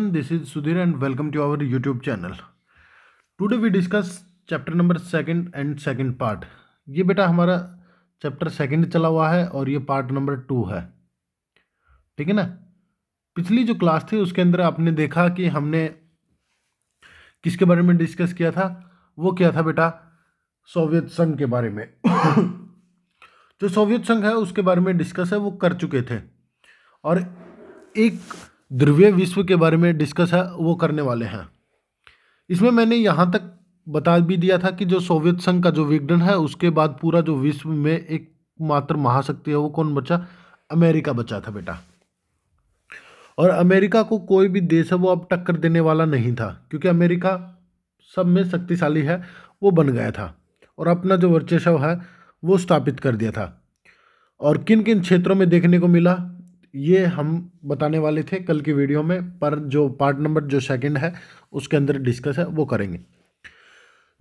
this is Sudhir and welcome to our youtube channel today we discuss chapter number second and second part ये बेटा हमारा chapter second चला हुआ है और ये पार्ट नंबर टू है ठीक है ना पिछली जो क्लास थी उसके अंदर आपने देखा कि हमने किसके बारे में डिस्कस किया था वो क्या था बेटा सोवियत संघ के बारे में जो सोवियत संघ है उसके बारे में डिस्कस है वो कर चुके थे और एक ध्रुवीय विश्व के बारे में डिस्कस है वो करने वाले हैं इसमें मैंने यहाँ तक बता भी दिया था कि जो सोवियत संघ का जो विघटन है उसके बाद पूरा जो विश्व में एक मात्र महाशक्ति है वो कौन बचा अमेरिका बचा था बेटा और अमेरिका को कोई भी देश है वो अब टक्कर देने वाला नहीं था क्योंकि अमेरिका सब में शक्तिशाली है वो बन गया था और अपना जो वर्चस्व है वो स्थापित कर दिया था और किन किन क्षेत्रों में देखने को मिला ये हम बताने वाले थे कल की वीडियो में पर जो पार्ट नंबर जो सेकंड है उसके अंदर डिस्कस है वो करेंगे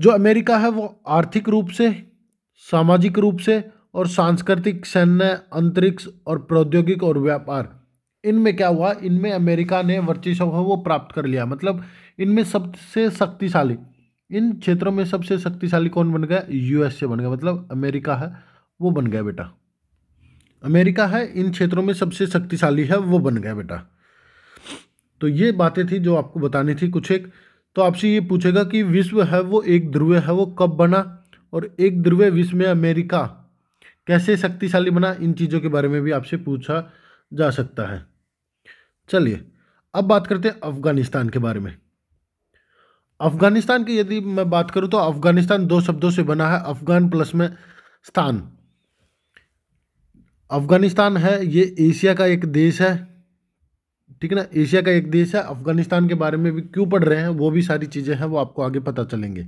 जो अमेरिका है वो आर्थिक रूप से सामाजिक रूप से और सांस्कृतिक सैन्य अंतरिक्ष और प्रौद्योगिक और व्यापार इनमें क्या हुआ इनमें अमेरिका ने वर्चस्व है वो प्राप्त कर लिया मतलब इनमें सबसे शक्तिशाली इन क्षेत्रों में सबसे शक्तिशाली कौन बन गया यूएसए बन गया मतलब अमेरिका है वो बन गया बेटा अमेरिका है इन क्षेत्रों में सबसे शक्तिशाली है वो बन गया बेटा तो ये बातें थी जो आपको बतानी थी कुछ एक तो आपसे ये पूछेगा कि विश्व है वो एक ध्रुव है वो कब बना और एक ध्रुव विश्व में अमेरिका कैसे शक्तिशाली बना इन चीज़ों के बारे में भी आपसे पूछा जा सकता है चलिए अब बात करते हैं अफ़गानिस्तान के बारे में अफ़गानिस्तान की यदि मैं बात करूँ तो अफ़गानिस्तान दो शब्दों से बना है अफ़गान प्लस में स्थान अफ़गानिस्तान है ये एशिया का एक देश है ठीक है ना एशिया का एक देश है अफ़गानिस्तान के बारे में भी क्यों पढ़ रहे हैं वो भी सारी चीज़ें हैं वो आपको आगे पता चलेंगे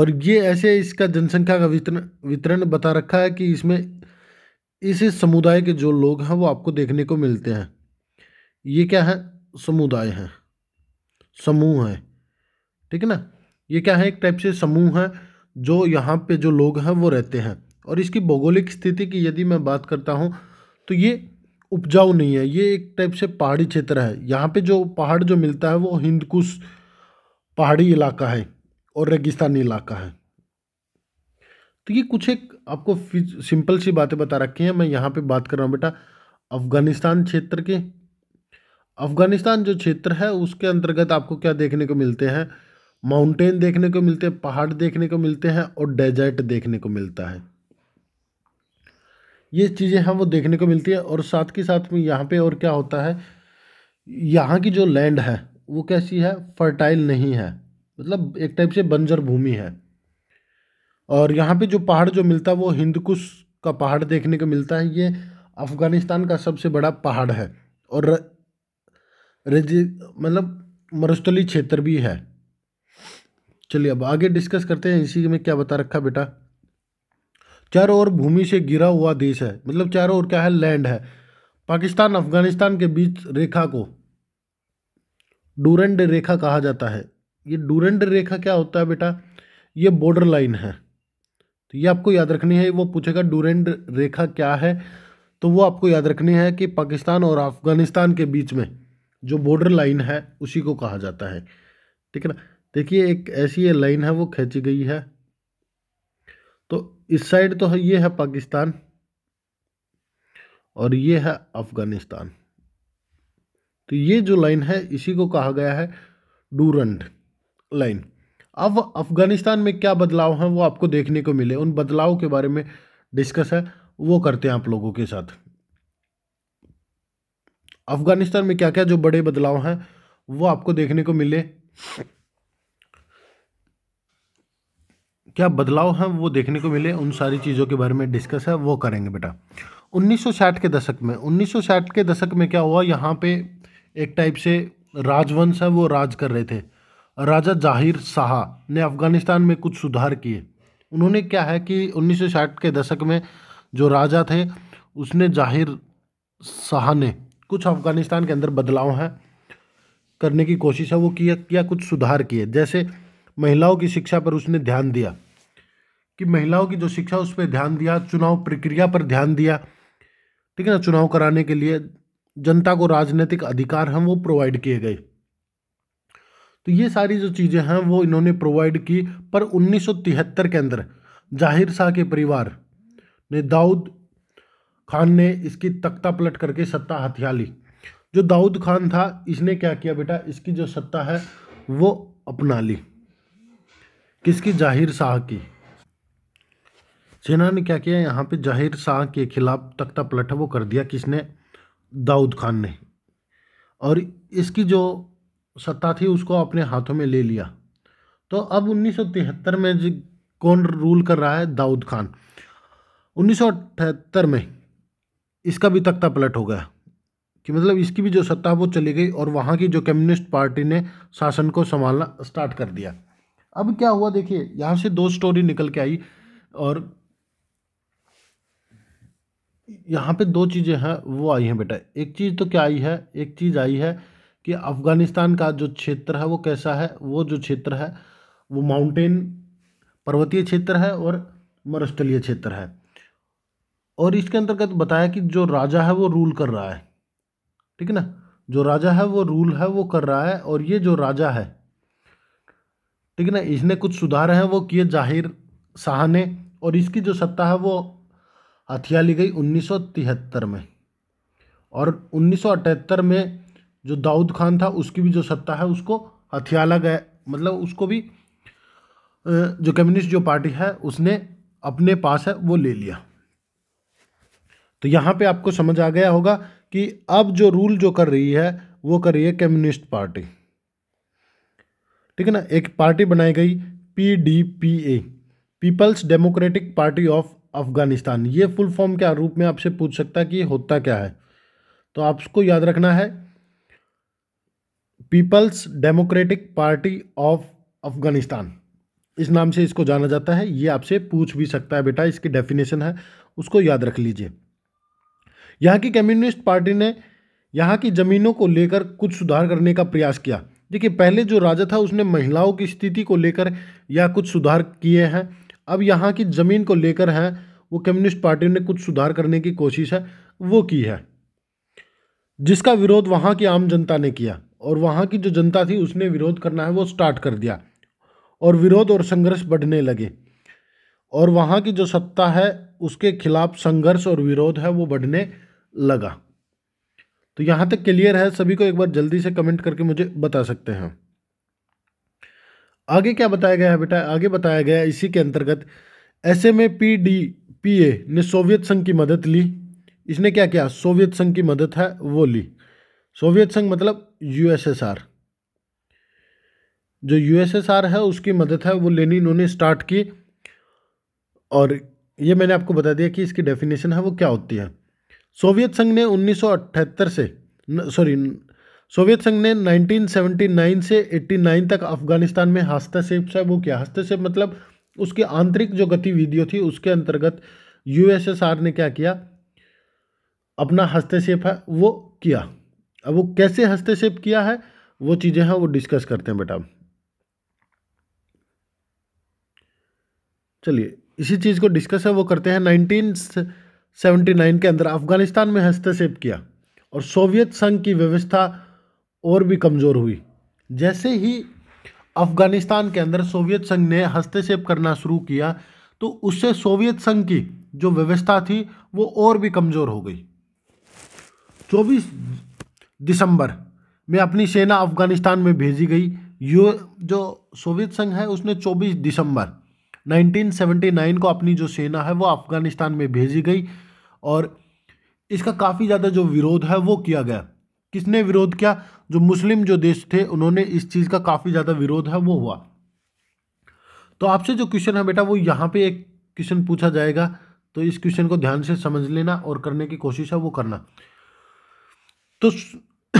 और ये ऐसे इसका जनसंख्या का वितरण वितरण बता रखा है कि इसमें इस समुदाय के जो लोग हैं वो आपको देखने को मिलते हैं ये क्या है समुदाय है समूह है ठीक है ना ये क्या है एक टाइप से समूह है जो यहाँ पे जो लोग हैं वो रहते हैं और इसकी भौगोलिक स्थिति की यदि मैं बात करता हूँ तो ये उपजाऊ नहीं है ये एक टाइप से पहाड़ी क्षेत्र है यहाँ पे जो पहाड़ जो मिलता है वो हिंदकुश पहाड़ी इलाका है और रेगिस्तानी इलाका है तो ये कुछ एक आपको सिंपल सी बातें बता रखी हैं मैं यहाँ पे बात कर रहा हूँ बेटा अफ़गानिस्तान क्षेत्र के अफ़गानिस्तान जो क्षेत्र है उसके अंतर्गत आपको क्या देखने को मिलते हैं माउंटेन देखने को मिलते हैं पहाड़ देखने को मिलते हैं और डेजर्ट देखने को मिलता है ये चीज़ें हैं वो देखने को मिलती है और साथ के साथ में यहाँ पे और क्या होता है यहाँ की जो लैंड है वो कैसी है फर्टाइल नहीं है मतलब एक टाइप से बंजर भूमि है और यहाँ पे जो पहाड़ जो मिलता है वो हिंदकुश का पहाड़ देखने को मिलता है ये अफ़गानिस्तान का सबसे बड़ा पहाड़ है और मतलब मरुस्थली क्षेत्र भी है चलिए अब आगे डिस्कस करते हैं इसी में क्या बता रखा बेटा चारों ओर भूमि से घिरा हुआ देश है मतलब चारों ओर क्या है लैंड है पाकिस्तान अफगानिस्तान के बीच रेखा को डूरेंड रेखा कहा जाता है ये डूरेंड रेखा क्या होता है बेटा ये बॉर्डर लाइन है तो ये आपको याद रखनी है वो पूछेगा डूरेंड रेखा क्या है तो वो आपको याद रखनी है कि पाकिस्तान और अफगानिस्तान के बीच में जो बॉर्डर लाइन है उसी को कहा जाता है ठीक है ना देखिए एक ऐसी लाइन है वो खींची गई है तो इस साइड तो ये है पाकिस्तान और ये है अफ़गानिस्तान तो ये जो लाइन है इसी को कहा गया है डूरंड लाइन अब अफ़गानिस्तान में क्या बदलाव हैं वो आपको देखने को मिले उन बदलाव के बारे में डिस्कस है वो करते हैं आप लोगों के साथ अफ़गानिस्तान में क्या क्या जो बड़े बदलाव हैं वो आपको देखने को मिले क्या बदलाव हैं वो देखने को मिले उन सारी चीज़ों के बारे में डिस्कस है वो करेंगे बेटा 1960 के दशक में 1960 के दशक में क्या हुआ यहाँ पे एक टाइप से राजवंश है वो राज कर रहे थे राजा जाहिर शाह ने अफ़गानिस्तान में कुछ सुधार किए उन्होंने क्या है कि 1960 के दशक में जो राजा थे उसने जाहिर शाह ने कुछ अफ़गानिस्तान के अंदर बदलाव हैं करने की कोशिश है वो किया किया कुछ सुधार किए जैसे महिलाओं की शिक्षा पर उसने ध्यान दिया कि महिलाओं की जो शिक्षा उस पर ध्यान दिया चुनाव प्रक्रिया पर ध्यान दिया ठीक है ना चुनाव कराने के लिए जनता को राजनीतिक अधिकार हैं वो प्रोवाइड किए गए तो ये सारी जो चीज़ें हैं वो इन्होंने प्रोवाइड की पर 1973 के अंदर जाहिर शाह के परिवार ने दाऊद खान ने इसकी तख्ता पलट करके सत्ता हथिया ली जो दाऊद खान था इसने क्या किया बेटा इसकी जो सत्ता है वो अपना ली किसकी जाहिर शाह की सेना ने क्या किया यहाँ पे जाहिर शाह के खिलाफ तख्ता पलट वो कर दिया किसने दाऊद खान ने और इसकी जो सत्ता थी उसको अपने हाथों में ले लिया तो अब 1973 में कौन रूल कर रहा है दाऊद खान 1978 में इसका भी तख्ता पलट हो गया कि मतलब इसकी भी जो सत्ता वो चली गई और वहाँ की जो कम्युनिस्ट पार्टी ने शासन को संभालना स्टार्ट कर दिया अब क्या हुआ देखिए यहाँ से दो स्टोरी निकल के आई और यहाँ पे दो चीज़ें हैं वो आई हैं बेटा एक चीज़ तो क्या आई है एक चीज़ आई है कि अफ़गानिस्तान का जो क्षेत्र है वो कैसा है वो जो क्षेत्र है वो माउंटेन पर्वतीय क्षेत्र है और मरुस्थलीय क्षेत्र है और इसके अंतर्गत तो बताया कि जो राजा है वो रूल कर रहा है ठीक है ना जो राजा है वो रूल है वो कर रहा है और ये जो राजा है ठीक है ना इसने कुछ सुधार हैं वो किए जाहिर शाह ने और इसकी जो सत्ता है वो हथिया ली गई उन्नीस में और उन्नीस में जो दाऊद खान था उसकी भी जो सत्ता है उसको हथियाला गया मतलब उसको भी जो कम्युनिस्ट जो पार्टी है उसने अपने पास है वो ले लिया तो यहाँ पे आपको समझ आ गया होगा कि अब जो रूल जो कर रही है वो कर रही है कम्युनिस्ट पार्टी ठीक है ना एक पार्टी बनाई गई P D P A people's democratic party of Afghanistan ये फुल फॉर्म के रूप में आपसे पूछ सकता है कि होता क्या है तो आपको याद रखना है people's democratic party of Afghanistan इस नाम से इसको जाना जाता है ये आपसे पूछ भी सकता है बेटा इसकी डेफिनेशन है उसको याद रख लीजिए यहाँ की कम्युनिस्ट पार्टी ने यहाँ की ज़मीनों को लेकर कुछ सुधार करने का प्रयास किया देखिए पहले जो राजा था उसने महिलाओं की स्थिति को लेकर या कुछ सुधार किए हैं अब यहाँ की ज़मीन को लेकर है वो कम्युनिस्ट पार्टी ने कुछ सुधार करने की कोशिश है वो की है जिसका विरोध वहाँ की आम जनता ने किया और वहाँ की जो जनता थी उसने विरोध करना है वो स्टार्ट कर दिया और विरोध और संघर्ष बढ़ने लगे और वहाँ की जो सत्ता है उसके खिलाफ संघर्ष और विरोध है वो बढ़ने लगा तो यहाँ तक क्लियर है सभी को एक बार जल्दी से कमेंट करके मुझे बता सकते हैं आगे क्या बताया गया है बेटा आगे बताया गया इसी के अंतर्गत S M P D P A ने सोवियत संघ की मदद ली इसने क्या किया सोवियत संघ की मदद है वो ली सोवियत संघ मतलब यूएसएसआर जो यूएसएसआर है उसकी मदद है वो लेनी इन्होंने स्टार्ट की और ये मैंने आपको बता दिया कि इसकी डेफिनेशन है वो क्या होती है सोवियत संघ ने 1978 से सॉरी सोवियत संघ ने 1979 से 89 तक अफगानिस्तान में हस्तक्षेप से अच्छा, वो क्या हस्तक्षेप मतलब उसकी आंतरिक जो गतिविधियों थी उसके अंतर्गत यूएसएसआर ने क्या किया अपना हस्तक्षेप है वो किया अब वो कैसे हस्तक्षेप किया है वो चीज़ें हैं वो डिस्कस करते हैं बेटा चलिए इसी चीज़ को डिस्कस है वो करते हैं नाइनटीन 79 के अंदर अफगानिस्तान में हस्तक्षेप किया और सोवियत संघ की व्यवस्था और भी कमज़ोर हुई जैसे ही अफगानिस्तान के अंदर सोवियत संघ ने हस्तक्षेप करना शुरू किया तो उससे सोवियत संघ की जो व्यवस्था थी वो और भी कमज़ोर हो गई 24 दिसंबर में अपनी सेना अफगानिस्तान में भेजी गई यो जो सोवियत संघ है उसने 24 दिसंबर 1979 को अपनी जो सेना है वो अफगानिस्तान में भेजी गई और इसका काफ़ी ज़्यादा जो विरोध है वो किया गया किसने विरोध किया जो मुस्लिम जो देश थे उन्होंने इस चीज़ का काफ़ी ज़्यादा विरोध है वो हुआ तो आपसे जो क्वेश्चन है बेटा वो यहाँ पे एक क्वेश्चन पूछा जाएगा तो इस क्वेश्चन को ध्यान से समझ लेना और करने की कोशिश है वो करना तो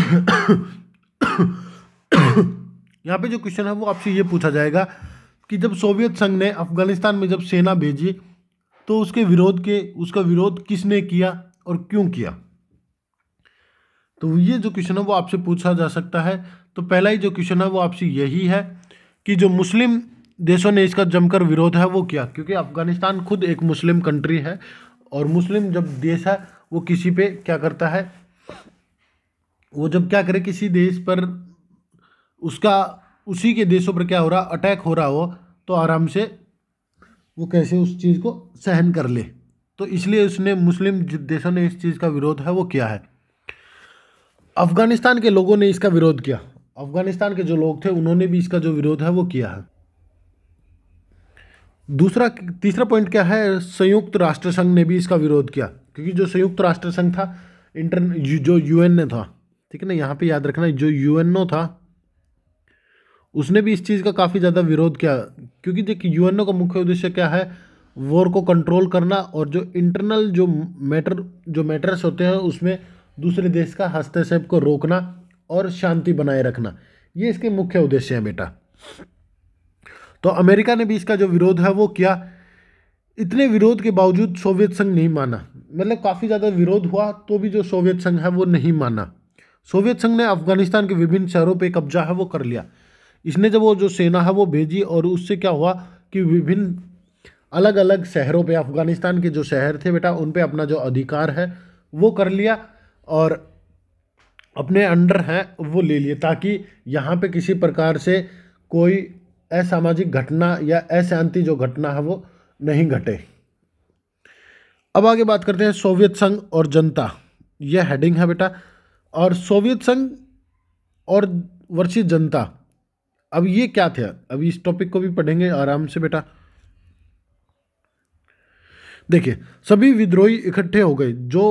यहाँ पे जो क्वेश्चन है वो आपसे ये पूछा जाएगा कि जब सोवियत संघ ने अफगानिस्तान में जब सेना भेजी तो उसके विरोध के उसका विरोध किसने किया और क्यों किया तो ये जो क्वेश्चन है वो आपसे पूछा जा सकता है तो पहला ही जो क्वेश्चन है वो आपसे यही है कि जो मुस्लिम देशों ने इसका जमकर विरोध है वो किया क्योंकि अफगानिस्तान खुद एक मुस्लिम कंट्री है और मुस्लिम जब देश है वो किसी पे क्या करता है वो जब क्या करे किसी देश पर उसका उसी के देशों पर क्या हो रहा अटैक हो रहा हो तो आराम से वो कैसे उस चीज़ को सहन कर ले तो इसलिए उसने मुस्लिम देशों ने इस चीज़ का विरोध है वो किया है अफ़गानिस्तान के लोगों ने इसका विरोध किया अफ़गानिस्तान के जो लोग थे उन्होंने भी इसका जो विरोध है वो किया है दूसरा तीसरा पॉइंट क्या है संयुक्त राष्ट्र संघ ने भी इसका विरोध किया क्योंकि जो संयुक्त राष्ट्र संघ था इंटर जो यूएनए था ठीक है ना यहाँ पे याद रखना जो यूएनओ था उसने भी इस चीज़ का काफ़ी ज़्यादा विरोध किया क्योंकि देखिए यूएनओ का मुख्य उद्देश्य क्या है वॉर को कंट्रोल करना और जो इंटरनल जो मैटर जो मैटर्स होते हैं उसमें दूसरे देश का हस्तक्षेप को रोकना और शांति बनाए रखना ये इसके मुख्य उद्देश्य हैं बेटा तो अमेरिका ने भी इसका जो विरोध है वो किया इतने विरोध के बावजूद सोवियत संघ नहीं माना मतलब काफ़ी ज़्यादा विरोध हुआ तो भी जो सोवियत संघ है वो नहीं माना सोवियत संघ ने अफगानिस्तान के विभिन्न शहरों पर कब्जा है वो कर लिया इसने जब वो जो सेना है वो भेजी और उससे क्या हुआ कि विभिन्न अलग अलग शहरों पे अफ़गानिस्तान के जो शहर थे बेटा उन पे अपना जो अधिकार है वो कर लिया और अपने अंडर हैं वो ले लिए ताकि यहाँ पे किसी प्रकार से कोई असामाजिक घटना या अशांति जो घटना है वो नहीं घटे अब आगे बात करते हैं सोवियत संघ और जनता यह हेडिंग है बेटा और सोवियत संघ और वर्षीय जनता अब ये क्या थे अब इस टॉपिक को भी पढ़ेंगे आराम से बेटा देखिए सभी विद्रोही इकट्ठे हो गए जो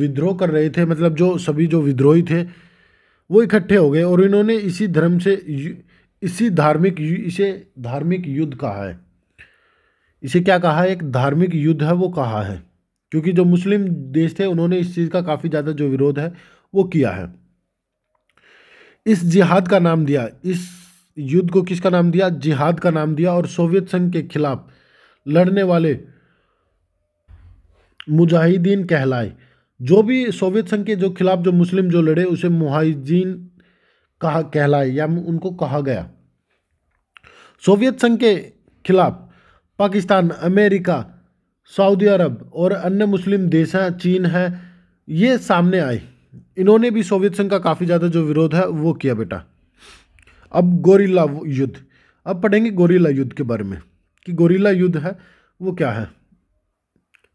विद्रोह कर रहे थे मतलब जो सभी जो विद्रोही थे वो इकट्ठे हो गए और इन्होंने इसी धर्म से इसी धार्मिक इसे धार्मिक युद्ध कहा है इसे क्या कहा है एक धार्मिक युद्ध है वो कहा है क्योंकि जो मुस्लिम देश थे उन्होंने इस चीज़ का काफ़ी ज़्यादा जो विरोध है वो किया है इस जिहाद का नाम दिया इस युद्ध को किसका नाम दिया जिहाद का नाम दिया और सोवियत संघ के खिलाफ लड़ने वाले मुजाहिदीन कहलाए जो भी सोवियत संघ के जो खिलाफ जो मुस्लिम जो लड़े उसे मुहाजिन कहा कहलाए या उनको कहा गया सोवियत संघ के खिलाफ पाकिस्तान अमेरिका सऊदी अरब और अन्य मुस्लिम देश हैं चीन है ये सामने आए इन्होंने भी सोवियत संघ का काफ़ी ज़्यादा जो विरोध है वो किया बेटा अब गोरिल्ला युद्ध अब पढ़ेंगे गोरिल्ला युद्ध के बारे में कि गोरिल्ला युद्ध है वो क्या है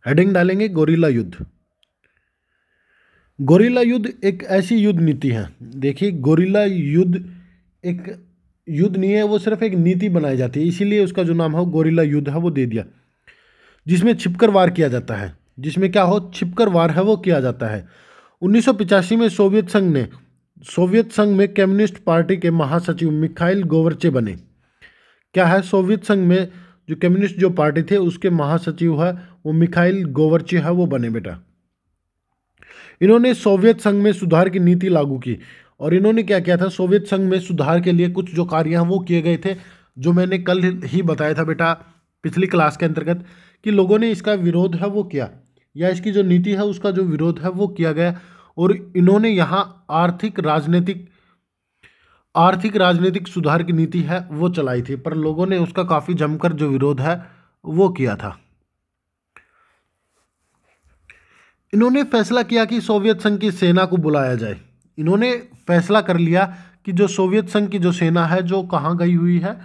हेडिंग डालेंगे गोरिल्ला युद्ध गोरिल्ला युद्ध एक ऐसी युद्ध नीति है देखिए गोरिल्ला युद्ध एक युद्ध नहीं है वो सिर्फ एक नीति बनाई जाती है इसीलिए उसका जो नाम है गोरिल्ला युद्ध है वो दे दिया जिसमें छिपकर वार किया जाता है जिसमें क्या हो छिपकर वार है वो किया जाता है उन्नीस में सोवियत संघ ने सोवियत संघ में कम्युनिस्ट पार्टी के महासचिव मिखाइल गोवरचे बने क्या है सोवियत संघ में जो कम्युनिस्ट जो पार्टी थे उसके महासचिव है वो मिखाइल गोवरचे है वो बने बेटा इन्होंने सोवियत संघ में सुधार की नीति लागू की और इन्होंने क्या किया था सोवियत संघ में सुधार के लिए कुछ जो कार्य हैं वो किए गए थे जो मैंने कल ही बताया था बेटा पिछली क्लास के अंतर्गत कि लोगों ने इसका विरोध है वो किया या इसकी जो नीति है उसका जो विरोध है वो किया गया और इन्होंने यहाँ आर्थिक राजनीतिक आर्थिक राजनीतिक सुधार की नीति है वो चलाई थी पर लोगों ने उसका काफ़ी जमकर जो विरोध है वो किया था इन्होंने फैसला किया कि सोवियत संघ की सेना को बुलाया जाए इन्होंने फैसला कर लिया कि जो सोवियत संघ की जो सेना है जो कहाँ गई हुई है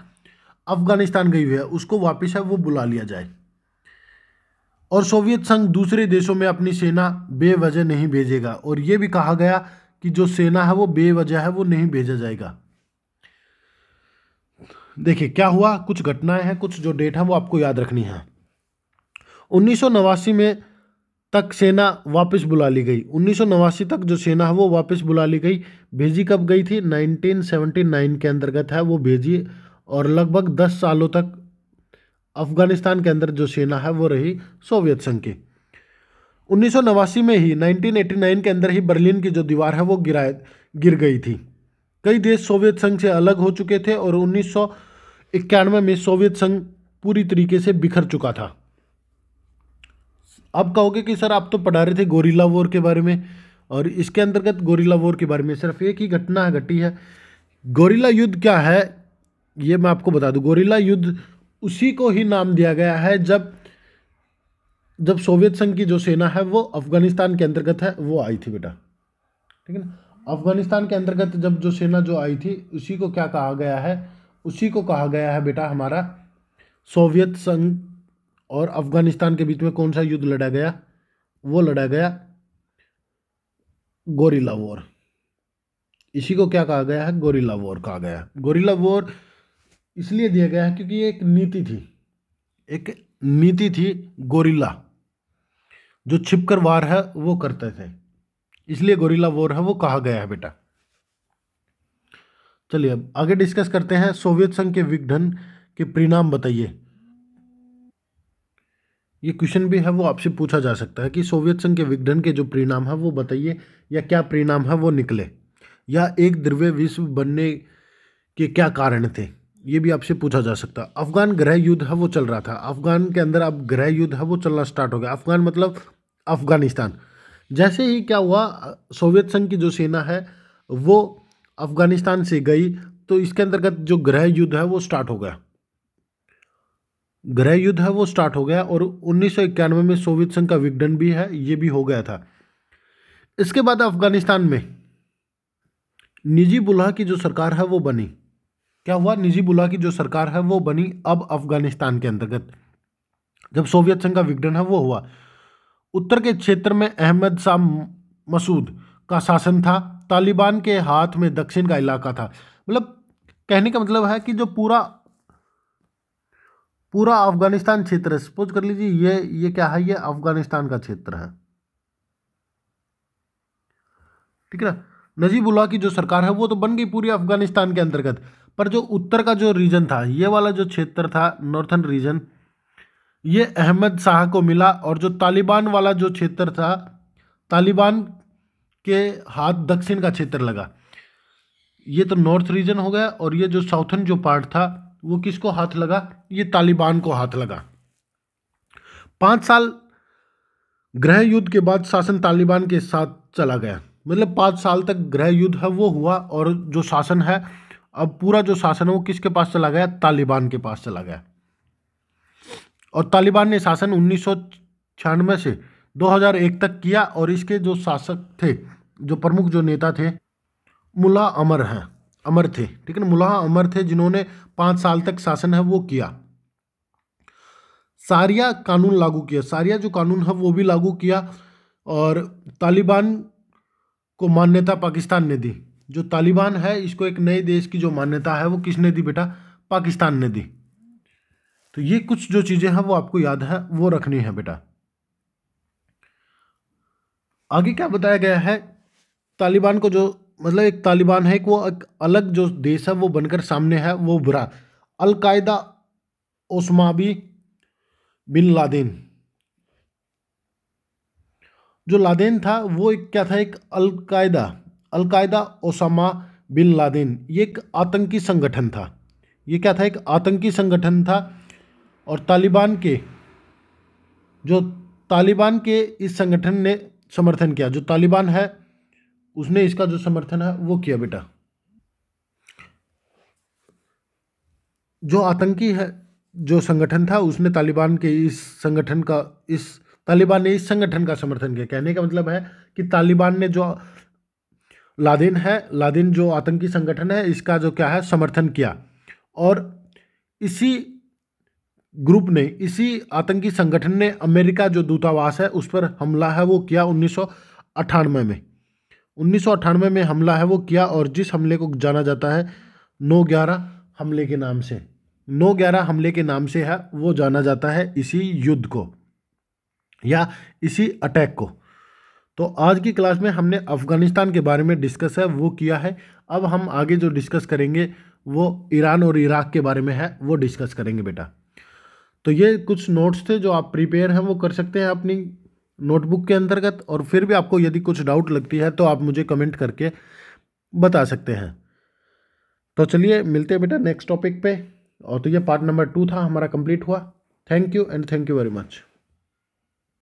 अफगानिस्तान गई हुई है उसको वापस है वो बुला लिया जाए और सोवियत संघ दूसरे देशों में अपनी सेना बेवजह नहीं भेजेगा और ये भी कहा गया कि जो सेना है वो बेवजह है वो नहीं भेजा जाएगा देखिए क्या हुआ कुछ घटनाएं हैं कुछ जो डेट है वो आपको याद रखनी है उन्नीस में तक सेना वापस बुला ली गई उन्नीस तक जो सेना है वो वापस बुला ली गई भेजी कब गई थी 1979 के अंतर्गत है वो भेजी और लगभग 10 सालों तक अफगानिस्तान के अंदर जो सेना है वो रही सोवियत संघ की उन्नीस में ही 1989 के अंदर ही बर्लिन की जो दीवार है वो गिराए गिर गई थी कई देश सोवियत संघ से अलग हो चुके थे और उन्नीस में सोवियत संघ पूरी तरीके से बिखर चुका था आप कहोगे कि सर आप तो पढ़ा रहे थे गोरिल्ला वॉर के बारे में और इसके अंतर्गत गोरिल्ला वॉर के बारे में सिर्फ एक ही घटना घटी है गोरिल्ला युद्ध क्या है ये मैं आपको बता दूं गोरिल्ला युद्ध उसी को ही नाम दिया गया है जब जब सोवियत संघ की जो सेना है वो अफगानिस्तान के अंतर्गत है वो आई थी बेटा ठीक है ना अफगानिस्तान के अंतर्गत जब जो सेना जो आई थी उसी को क्या कहा गया है उसी को कहा गया है बेटा हमारा सोवियत संघ और अफगानिस्तान के बीच में कौन सा युद्ध लड़ा गया वो लड़ा गया गोरिला वॉर इसी को क्या कहा गया है गोरिला वॉर कहा गया गोरिला वॉर इसलिए दिया गया है क्योंकि ये एक नीति थी एक नीति थी गोरिल्ला जो छिपकर वार है वो करते थे इसलिए गोरिल्ला वॉर है वो कहा गया है बेटा चलिए अब आगे डिस्कस करते हैं सोवियत संघ के विघटन के परिणाम बताइए ये क्वेश्चन भी है वो आपसे पूछा जा सकता है कि सोवियत संघ के विघटन के जो परिणाम है वो बताइए या क्या परिणाम है वो निकले या एक द्रव्य विश्व बनने के क्या कारण थे ये भी आपसे पूछा जा सकता है अफगान गृह युद्ध है वो चल रहा था अफगान के अंदर अब गृह युद्ध है वो चलना स्टार्ट हो गया अफगान मतलब अफगानिस्तान जैसे ही क्या हुआ सोवियत संघ की जो सेना है वो अफगानिस्तान से गई तो इसके अंतर्गत जो गृह युद्ध है वो स्टार्ट हो गया गृह युद्ध है वो स्टार्ट हो गया और उन्नीस में सोवियत संघ का विघटन भी है ये भी हो गया था इसके बाद अफगानिस्तान में निजी बुल्हा की जो सरकार है वो बनी क्या हुआ निजीबुल्ला की जो सरकार है वो बनी अब अफगानिस्तान के अंतर्गत जब सोवियत संघ का विघटन है वो हुआ उत्तर के क्षेत्र में अहमद शाह मसूद का शासन था तालिबान के हाथ में दक्षिण का इलाका था मतलब कहने का मतलब है कि जो पूरा पूरा अफगानिस्तान क्षेत्र है सपोज कर लीजिए ये ये क्या है ये अफगानिस्तान का क्षेत्र है ठीक है ना नजीबुल्ला की जो सरकार है वो तो बन गई पूरी अफगानिस्तान के अंतर्गत पर जो उत्तर का जो रीजन था ये वाला जो क्षेत्र था नॉर्थन रीजन ये अहमद शाह को मिला और जो तालिबान वाला जो क्षेत्र था तालिबान के हाथ दक्षिण का क्षेत्र लगा ये तो नॉर्थ रीजन हो गया और ये जो साउथन जो पार्ट था वो किसको हाथ लगा ये तालिबान को हाथ लगा पाँच साल गृह युद्ध के बाद शासन तालिबान के साथ चला गया मतलब पाँच साल तक गृह युद्ध है वो हुआ और जो शासन है अब पूरा जो शासन है वो किसके पास चला गया तालिबान के पास चला गया और तालिबान ने शासन उन्नीस से 2001 तक किया और इसके जो शासक थे जो प्रमुख जो नेता थे मुला अमर हैं अमर थे ठीक है ना मुला अमर थे जिन्होंने पाँच साल तक शासन है वो किया सारिया कानून लागू किया सारिया जो कानून है वो भी लागू किया और तालिबान को मान्यता पाकिस्तान ने दी जो तालिबान है इसको एक नए देश की जो मान्यता है वो किसने दी बेटा पाकिस्तान ने दी तो ये कुछ जो चीज़ें हैं वो आपको याद है वो रखनी है बेटा आगे क्या बताया गया है तालिबान को जो मतलब एक तालिबान है कि वो एक अलग जो देश है वो बनकर सामने है वो बुरा अलकायदा ओस्माबी बिन लादेन जो लादेन था वो एक क्या था एक al Qaeda al Qaeda Osama bin Laden ये एक आतंकी संगठन था ये क्या था एक आतंकी संगठन था और तालिबान के जो तालिबान के इस संगठन ने समर्थन किया जो तालिबान है उसने इसका जो समर्थन है वो किया बेटा जो आतंकी है जो संगठन था उसने तालिबान के इस संगठन का इस तालिबान ने इस संगठन का समर्थन किया कहने का मतलब है कि तालिबान ने जो लादेन है लादेन जो आतंकी संगठन है इसका जो क्या है समर्थन किया और इसी ग्रुप ने इसी आतंकी संगठन ने अमेरिका जो दूतावास है उस पर हमला है वो किया उन्नीस में उन्नीस में हमला है वो किया और जिस हमले को जाना जाता है नौ ग्यारह हमले के नाम से नौ ग्यारह हमले के नाम से है वो जाना जाता है इसी युद्ध को या इसी अटैक को तो आज की क्लास में हमने अफ़गानिस्तान के बारे में डिस्कस है वो किया है अब हम आगे जो डिस्कस करेंगे वो ईरान और इराक़ के बारे में है वो डिस्कस करेंगे बेटा तो ये कुछ नोट्स थे जो आप प्रिपेयर हैं वो कर सकते हैं अपनी नोटबुक के अंतर्गत और फिर भी आपको यदि कुछ डाउट लगती है तो आप मुझे कमेंट करके बता सकते हैं तो चलिए मिलते हैं बेटा नेक्स्ट टॉपिक पे और तो ये पार्ट नंबर टू था हमारा कंप्लीट हुआ thank you and thank you very much